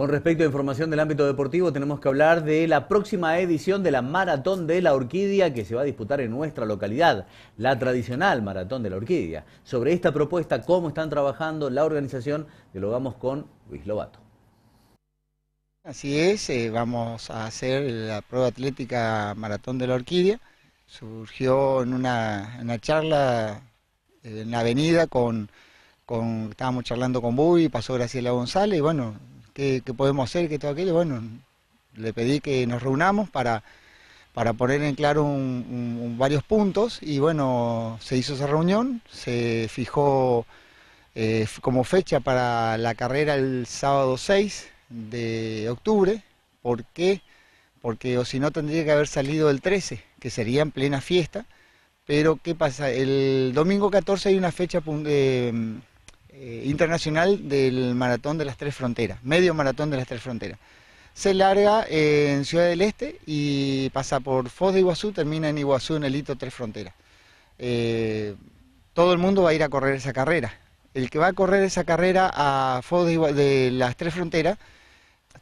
Con respecto a información del ámbito deportivo, tenemos que hablar de la próxima edición de la Maratón de la Orquídea que se va a disputar en nuestra localidad, la tradicional Maratón de la Orquídea. Sobre esta propuesta, cómo están trabajando la organización, dialogamos con Luis Lobato. Así es, eh, vamos a hacer la prueba atlética Maratón de la Orquídea. Surgió en una, charla eh, en la avenida con, estábamos charlando con Bubi, pasó Graciela González y bueno, qué, podemos hacer, que todo aquello. Bueno, le pedí que nos reunamos para, para poner en claro varios puntos y bueno, se hizo esa reunión, se fijó eh, como fecha para la carrera el sábado 6 de octubre. ¿Por qué? Porque o si no tendría que haber salido el 13, que sería en plena fiesta. Pero ¿qué pasa? El domingo 14 hay una fecha... Eh, eh, internacional del Maratón de las Tres Fronteras, medio maratón de las Tres Fronteras. Se larga eh, en Ciudad del Este y pasa por Foz de Iguazú, termina en Iguazú, en el hito Tres Fronteras. Eh, todo el mundo va a ir a correr esa carrera. El que va a correr esa carrera a Foz de, de las Tres Fronteras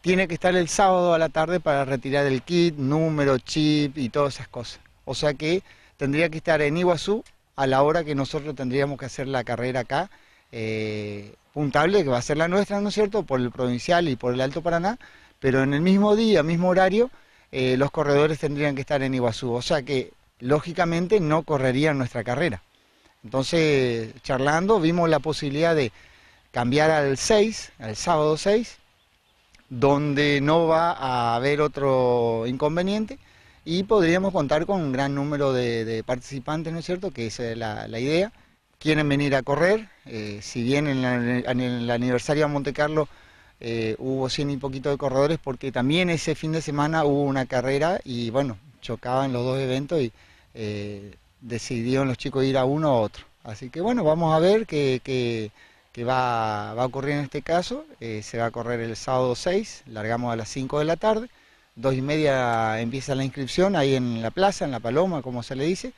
tiene que estar el sábado a la tarde para retirar el kit, número, chip y todas esas cosas. O sea que tendría que estar en Iguazú a la hora que nosotros tendríamos que hacer la carrera acá eh, puntable, que va a ser la nuestra, ¿no es cierto?, por el provincial y por el Alto Paraná, pero en el mismo día, mismo horario, eh, los corredores tendrían que estar en Iguazú, o sea que lógicamente no correrían nuestra carrera. Entonces, charlando, vimos la posibilidad de cambiar al 6, al sábado 6, donde no va a haber otro inconveniente y podríamos contar con un gran número de, participantes, ¿no es cierto?, que esa es la idea quieren venir a correr. Eh, si bien en, el aniversario de Monte Carlo eh, hubo 100 y poquito de corredores, porque también ese fin de semana hubo una carrera y bueno, chocaban los dos eventos y eh, decidieron los chicos ir a uno o otro. Así que bueno, vamos a ver qué, va, va, a ocurrir en este caso. se va a correr el sábado 6, largamos a las 5 de la tarde. Dos y media empieza la inscripción ahí en la plaza, en la Paloma, como se le dice.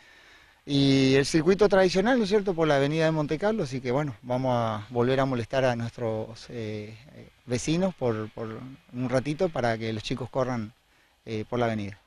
Y el circuito tradicional, ¿no es cierto?, por la avenida de Monte Carlo, así que bueno, vamos a volver a molestar a nuestros eh, eh, vecinos por, un ratito para que los chicos corran eh, por la avenida.